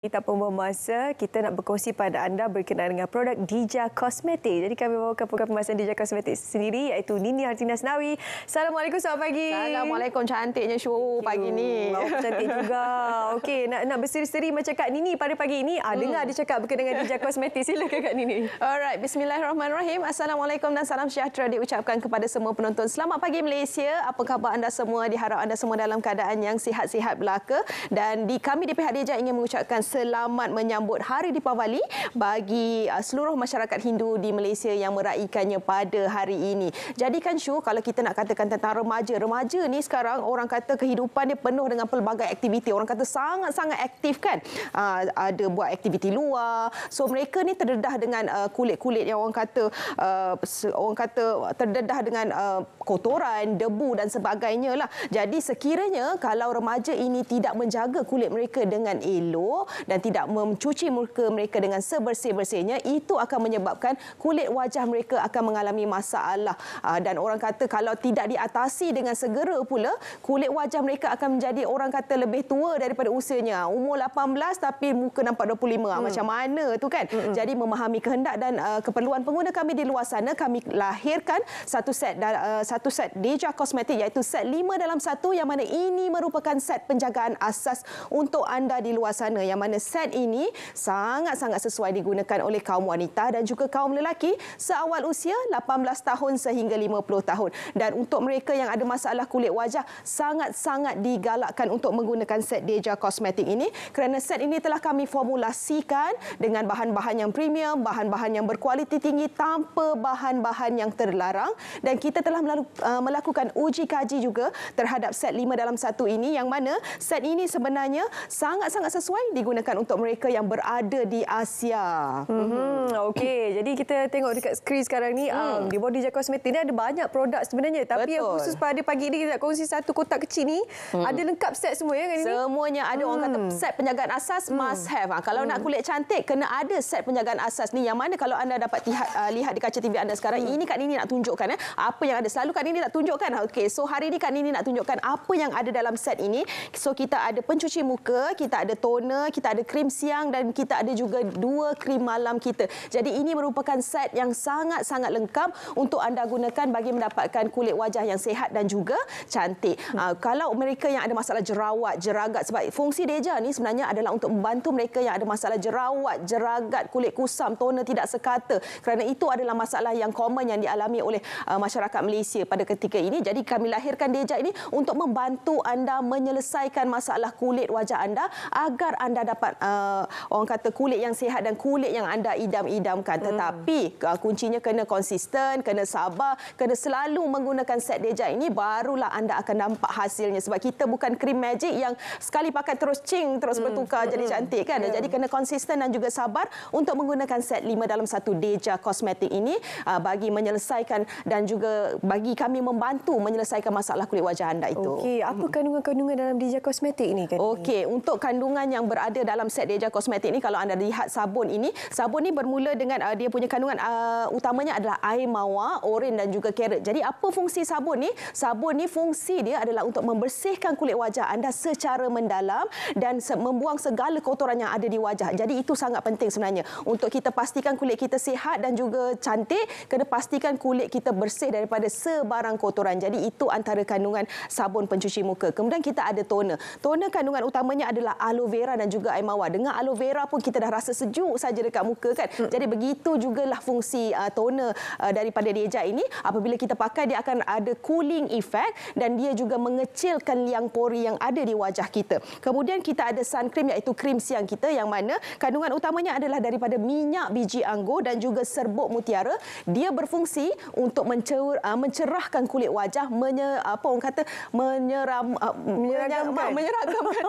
Kita pun bermasa kita nak berkongsi pada anda berkenaan dengan produk Dija Cosmetic. Jadi kami bawakan program pembahasan Dija Cosmetic sendiri iaitu Nini Hartina Senawi. Assalamualaikum, selamat pagi. Assalamualaikum, cantiknya show pagi ni. Oh, cantik juga. Okey, nak nak berseri-seri macam Kak Nini pada pagi ini. Ah, hmm. Dengar dia cakap berkenaan dengan Dija Cosmetic. Silakan Kak Nini. Alright, bismillahirrahmanirrahim. Assalamualaikum dan salam sejahtera diucapkan kepada semua penonton. Selamat pagi Malaysia. Apa khabar anda semua? Diharap anda semua dalam keadaan yang sihat-sihat belaka. Dan di kami di pihak Dija ingin mengucapkan selamat menyambut Hari Deepavali bagi uh, seluruh masyarakat Hindu di Malaysia yang meraihkannya pada hari ini. Jadi kan Syu, kalau kita nak katakan tentang remaja, remaja ni sekarang orang kata kehidupan dia penuh dengan pelbagai aktiviti. Orang kata sangat-sangat aktif kan? Uh, ada buat aktiviti luar. So mereka ni terdedah dengan uh, kulit-kulit yang orang kata orang kata terdedah dengan kotoran, debu dan sebagainya lah. Jadi sekiranya kalau remaja ini tidak menjaga kulit mereka dengan elok, dan tidak mencuci muka mereka dengan sebersih-bersihnya itu akan menyebabkan kulit wajah mereka akan mengalami masalah ah, dan orang kata kalau tidak diatasi dengan segera pula kulit wajah mereka akan menjadi orang kata lebih tua daripada usianya umur 18 tapi muka nampak 25 ah, hmm. macam mana tu kan hmm. jadi memahami kehendak dan uh, keperluan pengguna kami di luar sana kami lahirkan satu set uh, satu set Deja Cosmetic iaitu set 5 dalam 1 yang mana ini merupakan set penjagaan asas untuk anda di luar sana yang mana kerana set ini sangat-sangat sesuai digunakan oleh kaum wanita dan juga kaum lelaki seawal usia 18 tahun sehingga 50 tahun. Dan untuk mereka yang ada masalah kulit wajah, sangat-sangat digalakkan untuk menggunakan set Deja Cosmetic ini kerana set ini telah kami formulasikan dengan bahan-bahan yang premium, bahan-bahan yang berkualiti tinggi tanpa bahan-bahan yang terlarang dan kita telah uh, melakukan uji kaji juga terhadap set 5 dalam satu ini yang mana set ini sebenarnya sangat-sangat sesuai digunakan digunakan untuk mereka yang berada di Asia. Mm-hmm. Okey, hmm. jadi kita tengok dekat skrin sekarang ni, mm. um, di Body Jack Cosmetics ni ada banyak produk sebenarnya. Tapi Betul. yang khusus pada pagi ini, kita nak kongsi satu kotak kecil ni. Mm. Ada lengkap set semua ya kan ini? Semuanya ada mm. orang kata hmm. set penjagaan asas mm. must have. Ha, kalau mm. nak hmm. kulit cantik, kena ada set penjagaan asas ni. Yang mana kalau anda dapat uh, lihat di kaca TV anda sekarang, mm. ini Kak ini nak tunjukkan. Eh. Apa yang ada selalu Kak ini nak tunjukkan. Ah, okey, so hari ini Kak ini nak tunjukkan apa yang ada dalam set ini. So kita ada pencuci muka, kita ada toner, kita ada krim siang dan kita ada juga dua krim malam kita. Jadi ini merupakan set yang sangat-sangat lengkap untuk anda gunakan bagi mendapatkan kulit wajah yang sehat dan juga cantik. Hmm. Uh, kalau mereka yang ada masalah jerawat, jeragat sebab fungsi Deja ni sebenarnya adalah untuk membantu mereka yang ada masalah jerawat, jeragat, kulit kusam, toner tidak sekata. Kerana itu adalah masalah yang common yang dialami oleh uh, masyarakat Malaysia pada ketika ini. Jadi kami lahirkan Deja ini untuk membantu anda menyelesaikan masalah kulit wajah anda agar anda dapat dapat uh, orang kata kulit yang sihat dan kulit yang anda idam-idamkan hmm. tetapi hmm. kuncinya kena konsisten kena sabar kena selalu menggunakan set deja ini barulah anda akan nampak hasilnya sebab kita bukan krim magic yang sekali pakai terus cing terus hmm. bertukar hmm. jadi cantik kan yeah. jadi kena konsisten dan juga sabar untuk menggunakan set lima dalam satu deja kosmetik ini uh, bagi menyelesaikan dan juga bagi kami membantu menyelesaikan masalah kulit wajah anda itu okey apa kandungan-kandungan dalam deja kosmetik ini kan okey untuk kandungan yang berada dalam set Deja Kosmetik ni kalau anda lihat sabun ini, sabun ni bermula dengan uh, dia punya kandungan uh, utamanya adalah air mawar, oren dan juga carrot. Jadi apa fungsi sabun ni? Sabun ni fungsi dia adalah untuk membersihkan kulit wajah anda secara mendalam dan se- membuang segala kotoran yang ada di wajah. Jadi itu sangat penting sebenarnya untuk kita pastikan kulit kita sihat dan juga cantik, kena pastikan kulit kita bersih daripada sebarang kotoran. Jadi itu antara kandungan sabun pencuci muka. Kemudian kita ada toner. Toner kandungan utamanya adalah aloe vera dan juga air mawar. Dengan aloe vera pun kita dah rasa sejuk saja dekat muka kan. Hmm. Jadi begitu jugalah fungsi uh, toner uh, daripada Deja ini. Apabila kita pakai dia akan ada cooling effect dan dia juga mengecilkan liang pori yang ada di wajah kita. Kemudian kita ada sun cream iaitu krim siang kita yang mana kandungan utamanya adalah daripada minyak biji anggur dan juga serbuk mutiara. Dia berfungsi untuk mencer- uh, mencerahkan kulit wajah menye- apa orang kata menyeram uh, menyeramkan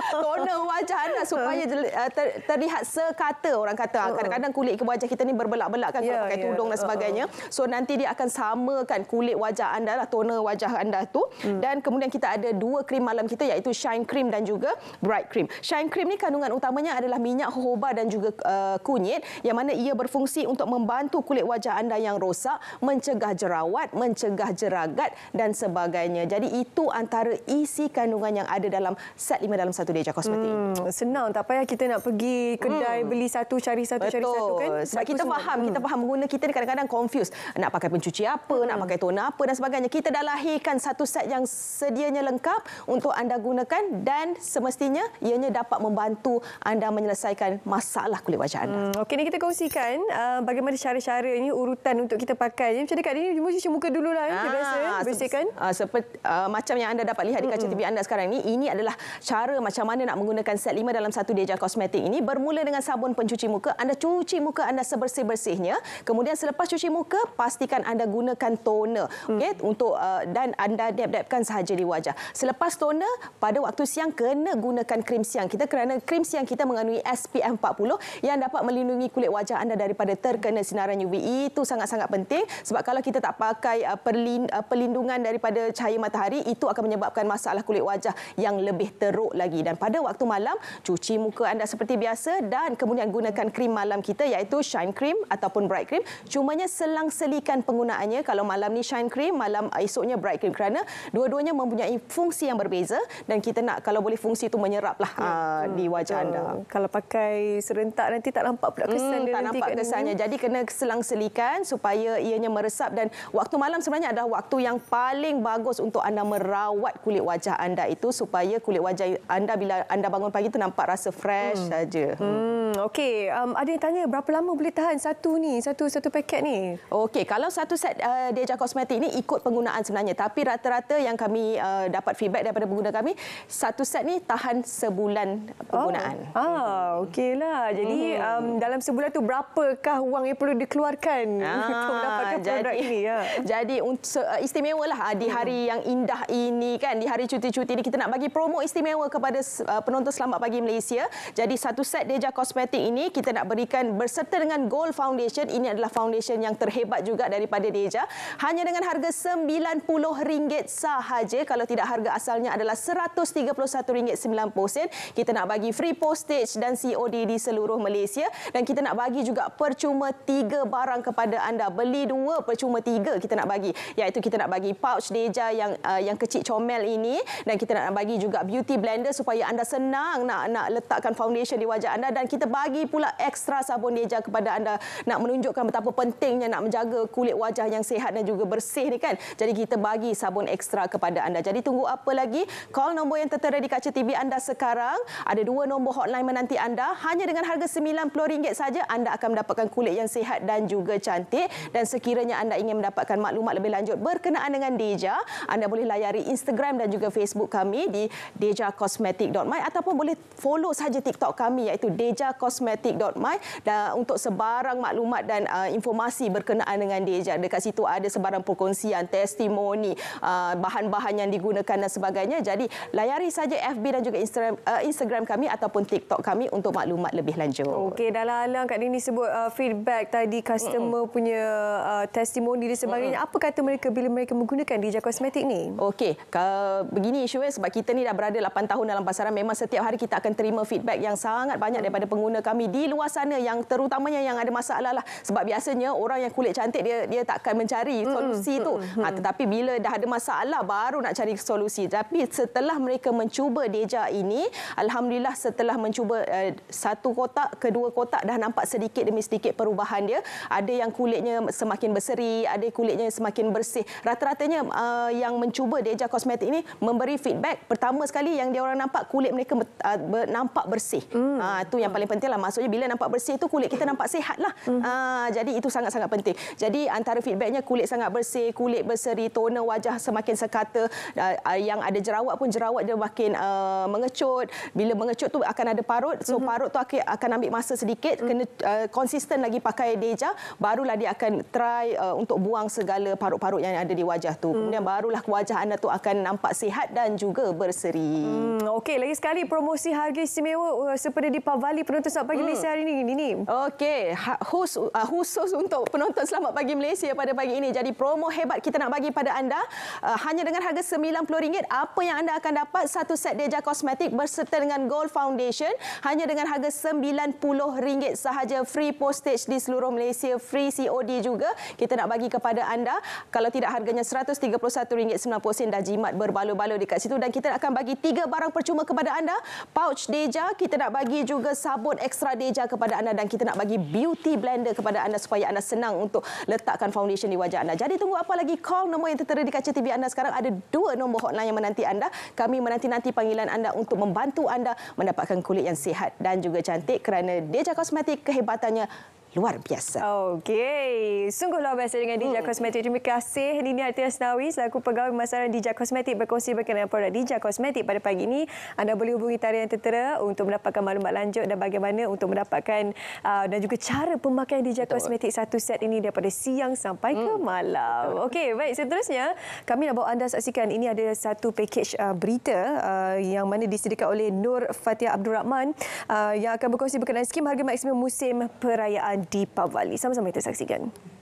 toner wajah anda supaya ah. Eh, ter, terlihat sekata orang kata. Ah, kadang-kadang kulit ke wajah kita ni berbelak-belak kan yeah, pakai yeah. tudung dan ah, ah, sebagainya. So nanti dia akan samakan kulit wajah anda lah, toner wajah anda tu. Hmm. Dan kemudian kita ada dua krim malam kita iaitu shine cream dan juga bright cream. Shine cream ni kandungan utamanya adalah minyak jojoba dan juga uh, kunyit yang mana ia berfungsi untuk membantu kulit wajah anda yang rosak, mencegah jerawat, mencegah jeragat dan sebagainya. Jadi itu antara isi kandungan yang ada dalam set lima dalam satu Deja kosmetik Hmm, senang tak payah payah kita nak pergi kedai hmm. beli satu cari satu Betul. cari satu kan sebab satu kita faham hmm. kita faham guna kita ni kadang-kadang confused nak pakai pencuci apa hmm. nak pakai toner apa dan sebagainya kita dah lahirkan satu set yang sedianya lengkap untuk anda gunakan dan semestinya ianya dapat membantu anda menyelesaikan masalah kulit wajah anda hmm. okey ni kita kongsikan uh, bagaimana cara-cara ini urutan untuk kita pakai macam dekat ni mesti cuci muka dululah ya eh, ha, ah, biasa eh, bersihkan se- uh, seperti uh, macam yang anda dapat lihat di kaca TV anda sekarang ni ini adalah cara macam mana nak menggunakan set 5 dalam satu dia hijau kosmetik ini bermula dengan sabun pencuci muka. Anda cuci muka anda sebersih-bersihnya. Kemudian selepas cuci muka, pastikan anda gunakan toner. Hmm. Okay? untuk uh, Dan anda dab-dabkan sahaja di wajah. Selepas toner, pada waktu siang kena gunakan krim siang kita kerana krim siang kita mengandungi SPM 40 yang dapat melindungi kulit wajah anda daripada terkena sinaran UV. Itu sangat-sangat penting sebab kalau kita tak pakai uh, perlin, uh, perlindungan daripada cahaya matahari, itu akan menyebabkan masalah kulit wajah yang lebih teruk lagi. Dan pada waktu malam, cuci muka muka anda seperti biasa dan kemudian gunakan krim malam kita iaitu shine cream ataupun bright cream. Cumanya selang-selikan penggunaannya kalau malam ni shine cream, malam esoknya bright cream kerana dua-duanya mempunyai fungsi yang berbeza dan kita nak kalau boleh fungsi itu menyeraplah hmm. di wajah hmm. anda. Kalau pakai serentak nanti tak nampak pula kesan hmm, dia tak nampak kesannya. Jadi kena selang-selikan supaya ianya meresap dan waktu malam sebenarnya adalah waktu yang paling bagus untuk anda merawat kulit wajah anda itu supaya kulit wajah anda bila anda bangun pagi itu nampak rasa fresh fresh hmm. saja. Hmm, okey. Um, ada yang tanya berapa lama boleh tahan satu ni, satu satu paket ni? Okey, kalau satu set uh, Deja Cosmetic ni ikut penggunaan sebenarnya. Tapi rata-rata yang kami uh, dapat feedback daripada pengguna kami, satu set ni tahan sebulan penggunaan. Oh. Ah, hmm. okeylah. Jadi hmm. um, dalam sebulan tu berapakah wang yang perlu dikeluarkan ah, untuk mendapatkan produk ini? Ya. Jadi untuk uh, lah. uh, di hmm. hari hmm. yang indah ini kan, di hari cuti-cuti ni kita nak bagi promo istimewa kepada uh, penonton Selamat Pagi Malaysia. Jadi satu set Deja Cosmetic ini kita nak berikan berserta dengan Gold Foundation. Ini adalah foundation yang terhebat juga daripada Deja. Hanya dengan harga RM90 sahaja. Kalau tidak harga asalnya adalah RM131.90. Kita nak bagi free postage dan COD di seluruh Malaysia. Dan kita nak bagi juga percuma tiga barang kepada anda. Beli dua, percuma tiga kita nak bagi. Iaitu kita nak bagi pouch Deja yang uh, yang kecil comel ini. Dan kita nak bagi juga beauty blender supaya anda senang nak nak letakkan menggunakan foundation di wajah anda dan kita bagi pula ekstra sabun deja kepada anda nak menunjukkan betapa pentingnya nak menjaga kulit wajah yang sehat dan juga bersih ni kan. Jadi kita bagi sabun ekstra kepada anda. Jadi tunggu apa lagi? Call nombor yang tertera di kaca TV anda sekarang. Ada dua nombor hotline menanti anda. Hanya dengan harga RM90 saja anda akan mendapatkan kulit yang sehat dan juga cantik dan sekiranya anda ingin mendapatkan maklumat lebih lanjut berkenaan dengan Deja, anda boleh layari Instagram dan juga Facebook kami di dejacosmetic.my ataupun boleh follow saja saja TikTok kami iaitu dejacosmetic.my dan untuk sebarang maklumat dan uh, informasi berkenaan dengan Deja. Dekat situ ada sebarang perkongsian, testimoni, uh, bahan-bahan yang digunakan dan sebagainya. Jadi layari saja FB dan juga Instagram, uh, Instagram kami ataupun TikTok kami untuk maklumat lebih lanjut. Okey, dalam alam Kak Dini sebut uh, feedback tadi customer Mm-mm. punya uh, testimoni dan sebagainya. Mm-mm. Apa kata mereka bila mereka menggunakan Deja Kosmetik ni? Okey, begini isu eh, sebab kita ni dah berada 8 tahun dalam pasaran memang setiap hari kita akan terima feedback feedback yang sangat banyak daripada pengguna kami di luar sana yang terutamanya yang ada masalah lah sebab biasanya orang yang kulit cantik dia dia takkan mencari solusi mm tu mm Ha, tetapi bila dah ada masalah baru nak cari solusi tapi setelah mereka mencuba deja ini alhamdulillah setelah mencuba uh, satu kotak kedua kotak dah nampak sedikit demi sedikit perubahan dia ada yang kulitnya semakin berseri ada kulitnya semakin bersih rata-ratanya uh, yang mencuba deja kosmetik ini memberi feedback pertama sekali yang dia orang nampak kulit mereka uh, nampak bersih. Hmm. Ha, ah, tu yang paling penting lah. Maksudnya bila nampak bersih itu kulit kita nampak sihat lah. Ha, jadi itu sangat-sangat penting. Jadi antara feedbacknya kulit sangat bersih, kulit berseri, toner wajah semakin sekata. Ah, yang ada jerawat pun jerawat dia makin uh, mengecut. Bila mengecut tu akan ada parut. So hmm. parut tu akan ambil masa sedikit. Hmm. Kena uh, konsisten lagi pakai deja. Barulah dia akan try uh, untuk buang segala parut-parut yang ada di wajah tu. Hmm. Kemudian barulah wajah anda tu akan nampak sihat dan juga berseri. Hmm, Okey, lagi sekali promosi harga istimewa istimewa uh, seperti di Pavali penonton Selamat Pagi hmm. Malaysia hari ini. ini, ini. Okey, ha, khusus, uh, khusus untuk penonton Selamat Pagi Malaysia pada pagi ini. Jadi promo hebat kita nak bagi pada anda. Uh, hanya dengan harga RM90, apa yang anda akan dapat? Satu set Deja Kosmetik berserta dengan Gold Foundation. Hanya dengan harga RM90 sahaja. Free postage di seluruh Malaysia. Free COD juga kita nak bagi kepada anda. Kalau tidak harganya RM131.90 dah jimat berbalu-balu dekat situ. Dan kita akan bagi tiga barang percuma kepada anda. Pouch Deja, kita nak bagi juga sabun extra deja kepada anda dan kita nak bagi beauty blender kepada anda supaya anda senang untuk letakkan foundation di wajah anda. Jadi tunggu apa lagi? Call nombor yang tertera di kaca TV anda sekarang ada dua nombor hotline yang menanti anda. Kami menanti-nanti panggilan anda untuk membantu anda mendapatkan kulit yang sihat dan juga cantik kerana Deja Kosmetik kehebatannya luar biasa. Okey, sungguh luar biasa dengan Dija Kosmetik. Hmm. Terima kasih Nini Artias Nawi selaku pegawai masalah Dija Kosmetik berkongsi berkenaan produk Dija Kosmetik pada pagi ini. Anda boleh hubungi tarian yang tertera untuk mendapatkan maklumat lanjut dan bagaimana untuk mendapatkan uh, dan juga cara pemakaian Dija Betul. Kosmetik satu set ini daripada siang sampai ke hmm. malam. Okey, baik seterusnya kami nak bawa anda saksikan ini ada satu package uh, berita uh, yang mana disediakan oleh Nur Fatia Abdul Rahman uh, yang akan berkongsi berkenaan skim harga maksimum musim perayaan dengan Deepavali. Sama-sama kita saksikan.